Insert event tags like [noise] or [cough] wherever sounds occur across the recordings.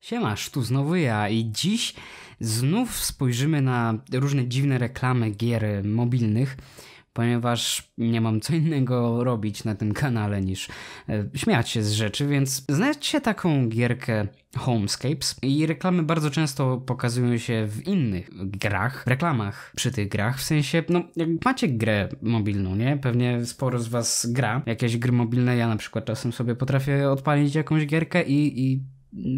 Siemasz, tu znowu ja i dziś znów spojrzymy na różne dziwne reklamy gier mobilnych, ponieważ nie mam co innego robić na tym kanale niż e, śmiać się z rzeczy, więc znajdźcie taką gierkę Homescapes i reklamy bardzo często pokazują się w innych grach, reklamach przy tych grach, w sensie, no jak macie grę mobilną, nie? Pewnie sporo z was gra jakieś gry mobilne, ja na przykład czasem sobie potrafię odpalić jakąś gierkę i, i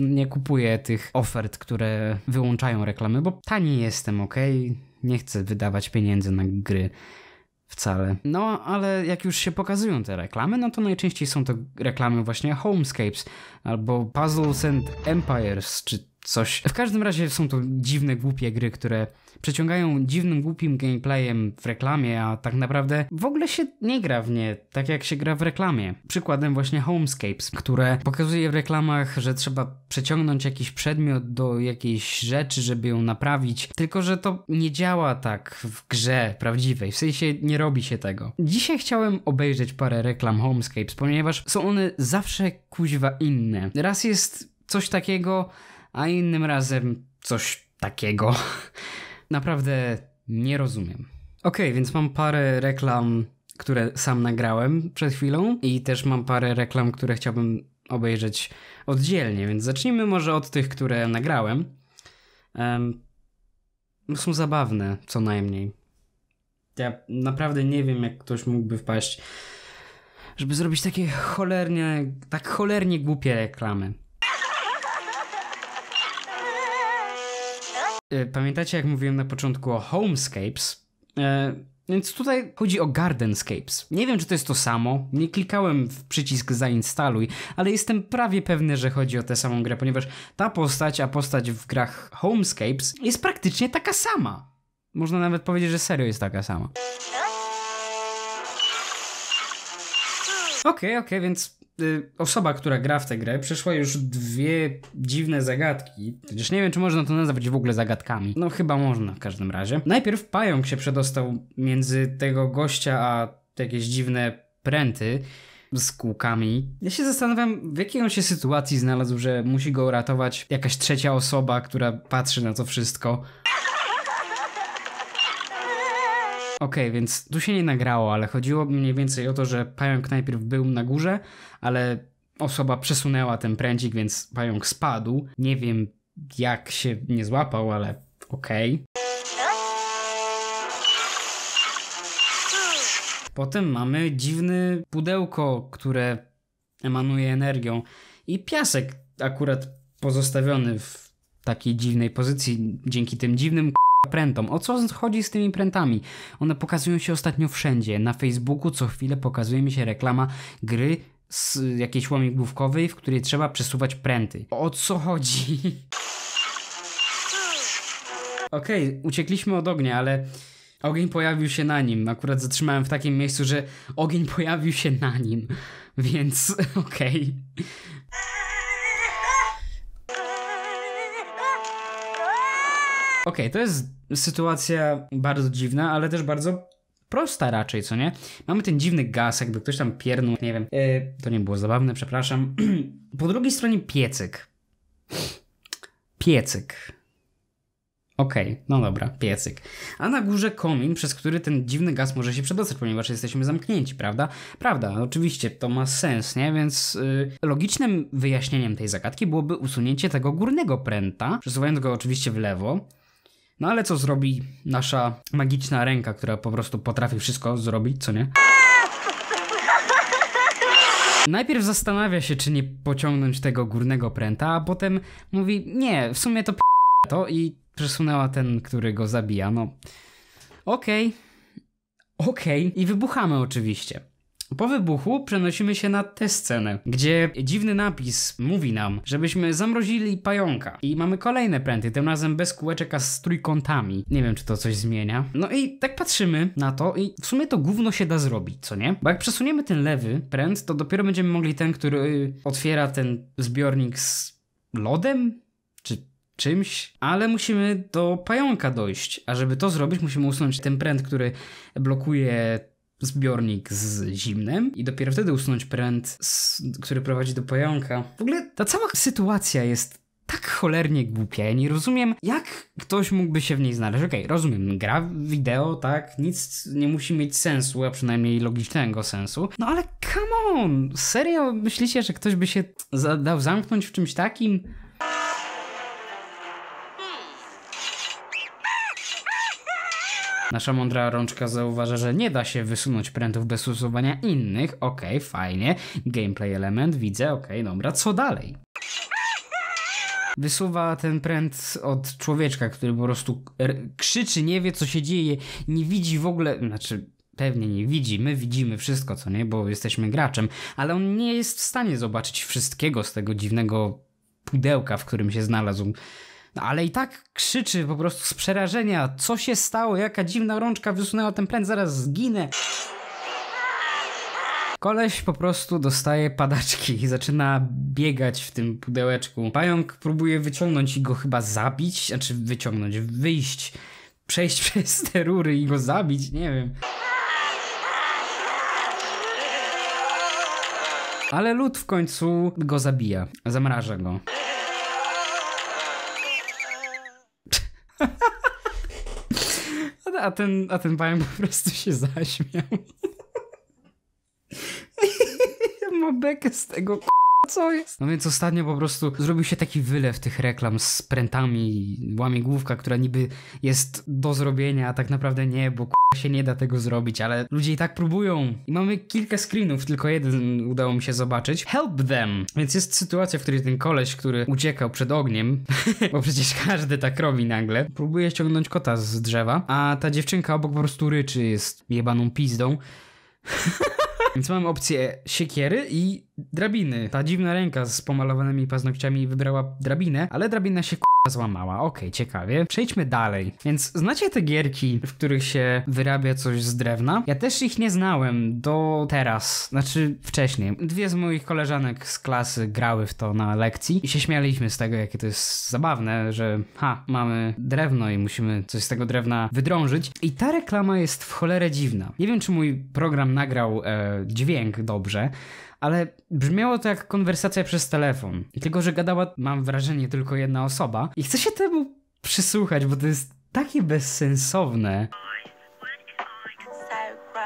nie kupuję tych ofert, które wyłączają reklamy, bo tani jestem, ok? Nie chcę wydawać pieniędzy na gry wcale. No, ale jak już się pokazują te reklamy, no to najczęściej są to reklamy właśnie Homescapes albo Puzzles and Empires, czy coś. W każdym razie są to dziwne, głupie gry, które przeciągają dziwnym, głupim gameplayem w reklamie, a tak naprawdę w ogóle się nie gra w nie tak jak się gra w reklamie. Przykładem właśnie Homescapes, które pokazuje w reklamach, że trzeba przeciągnąć jakiś przedmiot do jakiejś rzeczy, żeby ją naprawić, tylko że to nie działa tak w grze prawdziwej, w sensie nie robi się tego. Dzisiaj chciałem obejrzeć parę reklam Homescapes, ponieważ są one zawsze kuźwa inne. Raz jest coś takiego, a innym razem coś takiego. [laughs] Naprawdę nie rozumiem. Ok, więc mam parę reklam, które sam nagrałem przed chwilą i też mam parę reklam, które chciałbym obejrzeć oddzielnie, więc zacznijmy może od tych, które nagrałem. Um, są zabawne, co najmniej. Ja naprawdę nie wiem, jak ktoś mógłby wpaść, żeby zrobić takie cholernie, tak cholernie głupie reklamy. Y, pamiętacie, jak mówiłem na początku o homescapes? Y, więc tutaj chodzi o Gardenscapes. Nie wiem, czy to jest to samo. Nie klikałem w przycisk zainstaluj, ale jestem prawie pewny, że chodzi o tę samą grę, ponieważ ta postać, a postać w grach Homescapes jest praktycznie taka sama. Można nawet powiedzieć, że serio jest taka sama. Okej, okay, okej, okay, więc Y, osoba, która gra w tę grę, przeszła już dwie dziwne zagadki. Chociaż nie wiem, czy można to nazwać w ogóle zagadkami. No chyba można w każdym razie. Najpierw pająk się przedostał między tego gościa a jakieś dziwne pręty z kółkami. Ja się zastanawiam, w jakiej on się sytuacji znalazł, że musi go uratować jakaś trzecia osoba, która patrzy na to wszystko. Okej, okay, więc tu się nie nagrało, ale chodziło mniej więcej o to, że pająk najpierw był na górze, ale osoba przesunęła ten prędzik, więc pająk spadł. Nie wiem jak się nie złapał, ale okej. Okay. Potem mamy dziwne pudełko, które emanuje energią i piasek akurat pozostawiony w takiej dziwnej pozycji dzięki tym dziwnym prętom. O co chodzi z tymi prętami? One pokazują się ostatnio wszędzie. Na Facebooku co chwilę pokazuje mi się reklama gry z jakiejś łamik główkowej, w której trzeba przesuwać pręty. O co chodzi? Okej, okay, uciekliśmy od ognia, ale ogień pojawił się na nim. Akurat zatrzymałem w takim miejscu, że ogień pojawił się na nim. Więc [laughs] okej. Okay. Okej, okay, to jest sytuacja bardzo dziwna, ale też bardzo prosta raczej, co nie? Mamy ten dziwny gaz, jakby ktoś tam piernął, nie wiem. Yy, to nie było zabawne, przepraszam. [clears throat] po drugiej stronie piecyk. Piecyk. Okej, okay, no dobra, piecyk. A na górze komin, przez który ten dziwny gaz może się przedostać, ponieważ jesteśmy zamknięci, prawda? Prawda, oczywiście, to ma sens, nie? Więc yy, logicznym wyjaśnieniem tej zagadki byłoby usunięcie tego górnego pręta, przesuwając go oczywiście w lewo, no ale co zrobi nasza magiczna ręka, która po prostu potrafi wszystko zrobić, co nie? Najpierw zastanawia się, czy nie pociągnąć tego górnego pręta, a potem mówi, nie, w sumie to p to i przesunęła ten, który go zabija. No, okej. Okay. Okej. Okay. I wybuchamy oczywiście. Po wybuchu przenosimy się na tę scenę, gdzie dziwny napis mówi nam, żebyśmy zamrozili pająka. I mamy kolejne pręty, tym razem bez kółeczeka z trójkątami. Nie wiem, czy to coś zmienia. No i tak patrzymy na to i w sumie to gówno się da zrobić, co nie? Bo jak przesuniemy ten lewy pręt, to dopiero będziemy mogli ten, który y, otwiera ten zbiornik z lodem? Czy czymś, ale musimy do pająka dojść. A żeby to zrobić, musimy usunąć ten pręt, który blokuje zbiornik z zimnem i dopiero wtedy usunąć pręt, który prowadzi do pająka. W ogóle ta cała sytuacja jest tak cholernie głupia. Ja nie rozumiem, jak ktoś mógłby się w niej znaleźć. Okej, okay, rozumiem, gra wideo, tak, nic nie musi mieć sensu, a przynajmniej logicznego sensu. No ale come on! Serio myślicie, że ktoś by się dał zamknąć w czymś takim? Nasza mądra rączka zauważa, że nie da się wysunąć prętów bez usuwania innych. Okej, okay, fajnie. Gameplay element, widzę, okej, okay, dobra, co dalej? wysuwa ten pręd od człowieczka, który po prostu krzyczy, nie wie co się dzieje, nie widzi w ogóle, znaczy pewnie nie widzi, my widzimy wszystko, co nie, bo jesteśmy graczem, ale on nie jest w stanie zobaczyć wszystkiego z tego dziwnego pudełka, w którym się znalazł. No, ale i tak krzyczy po prostu z przerażenia. Co się stało? Jaka dziwna rączka wysunęła ten plęd, zaraz zginę. Koleś po prostu dostaje padaczki i zaczyna biegać w tym pudełeczku. Pająk próbuje wyciągnąć i go chyba zabić, znaczy wyciągnąć, wyjść, przejść [laughs] przez te rury i go zabić, nie wiem. Ale lód w końcu go zabija, zamraża go. A ten, a ten bajan po prostu się zaśmiał. Ja mam bekę z tego co jest? No więc ostatnio po prostu zrobił się taki wylew tych reklam z prętami, łamigłówka, która niby jest do zrobienia, a tak naprawdę nie, bo się nie da tego zrobić, ale ludzie i tak próbują. I mamy kilka screenów, tylko jeden udało mi się zobaczyć. Help them! Więc jest sytuacja, w której ten koleś, który uciekał przed ogniem, [laughs] bo przecież każdy tak robi nagle, próbuje ściągnąć kota z drzewa, a ta dziewczynka obok po prostu ryczy, jest jebaną pizdą. [laughs] Więc mam opcję siekiery i drabiny. Ta dziwna ręka z pomalowanymi paznokciami wybrała drabinę, ale drabina się k złamała. Okej, okay, ciekawie. Przejdźmy dalej. Więc znacie te gierki, w których się wyrabia coś z drewna? Ja też ich nie znałem do teraz, znaczy wcześniej. Dwie z moich koleżanek z klasy grały w to na lekcji i się śmialiśmy z tego, jakie to jest zabawne, że ha, mamy drewno i musimy coś z tego drewna wydrążyć. I ta reklama jest w cholerę dziwna. Nie wiem, czy mój program nagrał e, dźwięk dobrze, ale brzmiało to jak konwersacja przez telefon. Tylko, że gadała, mam wrażenie, tylko jedna osoba i chcę się temu przysłuchać, bo to jest takie bezsensowne.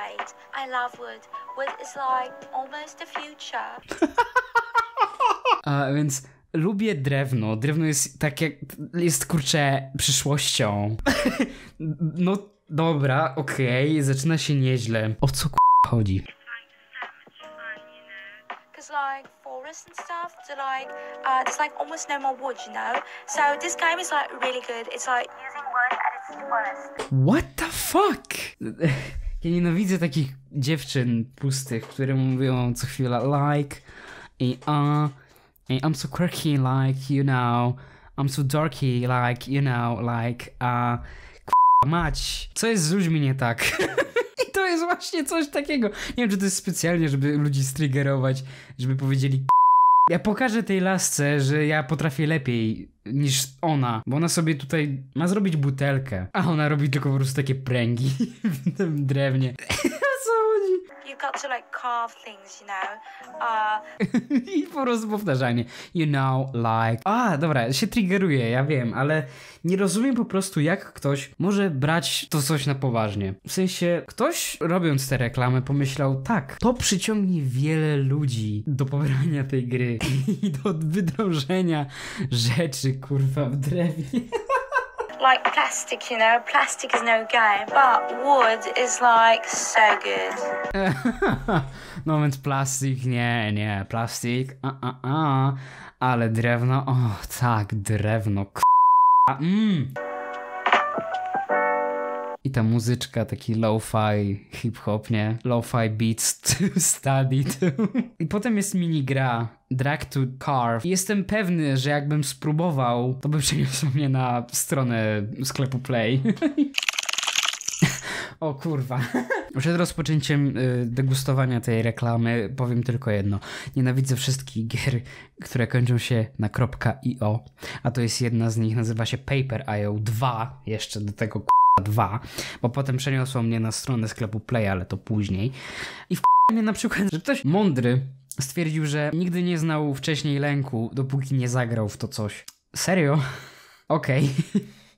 [laughs] A więc lubię drewno. Drewno jest tak jak. jest kurczę przyszłością. [laughs] no dobra, okej, okay, zaczyna się nieźle. O co k- chodzi? forests and stuff to like uh, there's like almost no more wood you know so this game is like really good it's like using wood and its fullest what the fuck [laughs] ja nienawidzę takich dziewczyn pustych które mówią co chwila like i a i I'm so quirky like you know I'm so dorky like you know like a uh, mać co jest z ludźmi nie tak [laughs] i to jest właśnie coś takiego. Nie wiem, czy to jest specjalnie, żeby ludzi striggerować, żeby powiedzieli ja pokażę tej lasce, że ja potrafię lepiej niż ona, bo ona sobie tutaj ma zrobić butelkę, a ona robi tylko po prostu takie pręgi [laughs] w tym drewnie. [laughs] you got to like carve things, you know. Uh... [laughs] I po prostu powtarzanie. You know, like. A, dobra, się triggeruje, ja wiem, ale nie rozumiem po prostu, jak ktoś może brać to coś na poważnie. W sensie, ktoś robiąc te reklamy pomyślał, tak, to przyciągnie wiele ludzi do pobrania tej gry [laughs] i do wydrożenia rzeczy, kurwa, w drewnie. [laughs] like plastic, you know. Plastic is no game, but wood is like so good. [laughs] no więc plastik, nie, nie, plastik, a, a, a, ale drewno, o tak, drewno, k***a, mm. I ta muzyczka, taki lo-fi hip-hop, nie? Lo-fi beats [laughs] to study to. I potem jest minigra Drag to Carve. Jestem pewny, że jakbym spróbował, to by przeniósł mnie na stronę sklepu Play. [laughs] O kurwa. Przed rozpoczęciem y, degustowania tej reklamy powiem tylko jedno. Nienawidzę wszystkich gier, które kończą się na .io, a to jest jedna z nich, nazywa się Paper.io 2, jeszcze do tego 2, bo potem przeniosło mnie na stronę sklepu Play, ale to później. I w mnie na przykład, że ktoś mądry stwierdził, że nigdy nie znał wcześniej lęku, dopóki nie zagrał w to coś. Serio? [laughs] Okej.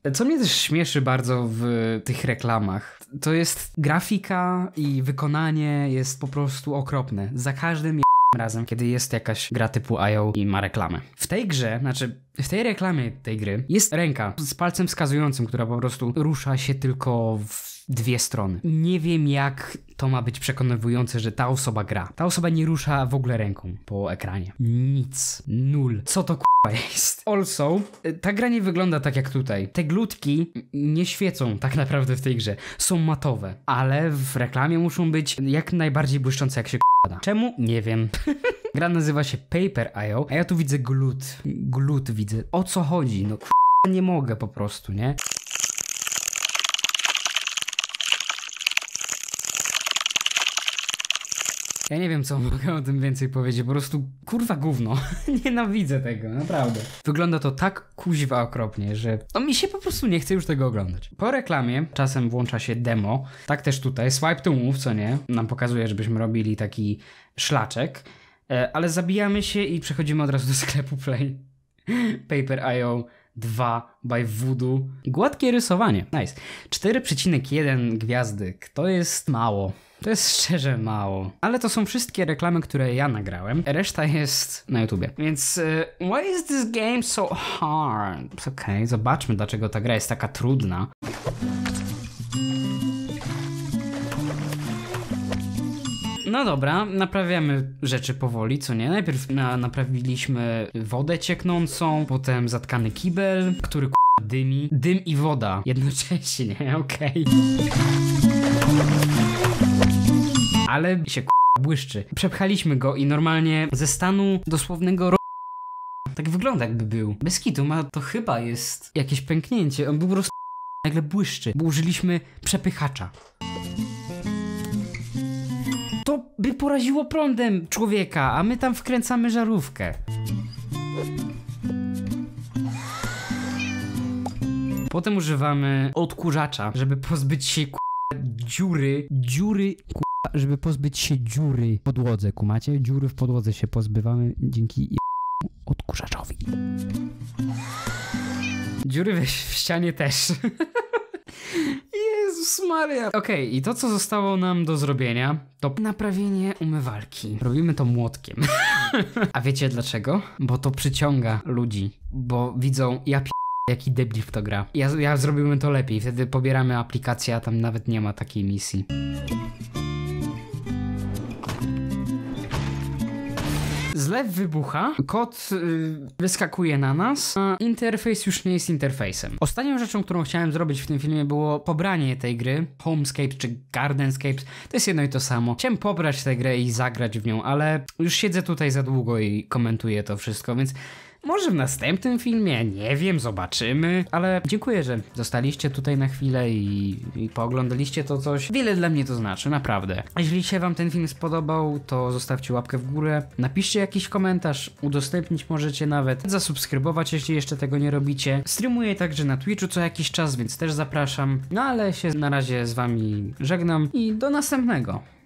Okay. [laughs] Co mnie też śmieszy bardzo w tych reklamach, to jest grafika i wykonanie jest po prostu okropne. Za każdym razem, kiedy jest jakaś gra typu IO i ma reklamę. W tej grze, znaczy w tej reklamie tej gry jest ręka z palcem wskazującym, która po prostu rusza się tylko w dwie strony. Nie wiem, jak to ma być przekonywujące, że ta osoba gra. Ta osoba nie rusza w ogóle ręką po ekranie. Nic. Nul. Co to k***a jest? Also, ta gra nie wygląda tak jak tutaj. Te glutki nie świecą tak naprawdę w tej grze. Są matowe, ale w reklamie muszą być jak najbardziej błyszczące, jak się Czemu? Nie wiem. [laughs] Gra nazywa się Paper.io, a ja tu widzę glut. Glut widzę. O co chodzi? No nie mogę po prostu, nie? Ja nie wiem, co mogę o tym więcej powiedzieć, po prostu kurwa gówno. [laughs] Nienawidzę tego, naprawdę. Wygląda to tak kuźwa okropnie, że no mi się po prostu nie chce już tego oglądać. Po reklamie czasem włącza się demo, tak też tutaj, swipe to move, co nie, nam pokazuje, żebyśmy robili taki szlaczek, e, ale zabijamy się i przechodzimy od razu do sklepu Play. Paper.io 2 by Voodoo. Gładkie rysowanie, nice. 4,1 gwiazdyk, to jest mało. To jest [laughs] szczerze mało. Ale to są wszystkie reklamy, które ja nagrałem. Reszta jest na YouTubie. Więc uh, why is this game so hard? Okej, okay, zobaczmy dlaczego ta gra jest taka trudna. No dobra, naprawiamy rzeczy powoli, co nie? Najpierw na, naprawiliśmy wodę cieknącą, potem zatkany kibel, który dymi. Dym i woda [laughs] jednocześnie, okej. Okay. Ale się k***a błyszczy. Przepchaliśmy go i normalnie ze stanu dosłownego ro... Tak wygląda jakby był. Bez kitu ma to chyba jest jakieś pęknięcie. On był po prostu nagle błyszczy, bo użyliśmy przepychacza. To by poraziło prądem człowieka, a my tam wkręcamy żarówkę. Potem używamy odkurzacza, żeby pozbyć się dziury, dziury k żeby pozbyć się dziury w podłodze, kumacie? Dziury w podłodze się pozbywamy dzięki odkurzaczowi. Dziury we w ścianie też. [laughs] Jezus Maria. Okej, okay, i to co zostało nam do zrobienia, to naprawienie umywalki. Robimy to młotkiem. [laughs] A wiecie dlaczego? Bo to przyciąga ludzi, bo widzą, ja p... Jaki debil w to gra. Ja, ja zrobimy to lepiej, wtedy pobieramy aplikację, a tam nawet nie ma takiej misji. Zlew wybucha, kot y, wyskakuje na nas, a interfejs już nie jest interfejsem. Ostatnią rzeczą, którą chciałem zrobić w tym filmie było pobranie tej gry, Homescapes czy Gardenscapes, to jest jedno i to samo. Chciałem pobrać tę grę i zagrać w nią, ale już siedzę tutaj za długo i komentuję to wszystko, więc może w następnym filmie, nie wiem, zobaczymy. Ale dziękuję, że zostaliście tutaj na chwilę i, i pooglądaliście to coś. Wiele dla mnie to znaczy, naprawdę. Jeśli się wam ten film spodobał, to zostawcie łapkę w górę, napiszcie jakiś komentarz, udostępnić możecie nawet, zasubskrybować, jeśli jeszcze tego nie robicie. Streamuję także na Twitchu co jakiś czas, więc też zapraszam. No ale się na razie z wami żegnam i do następnego.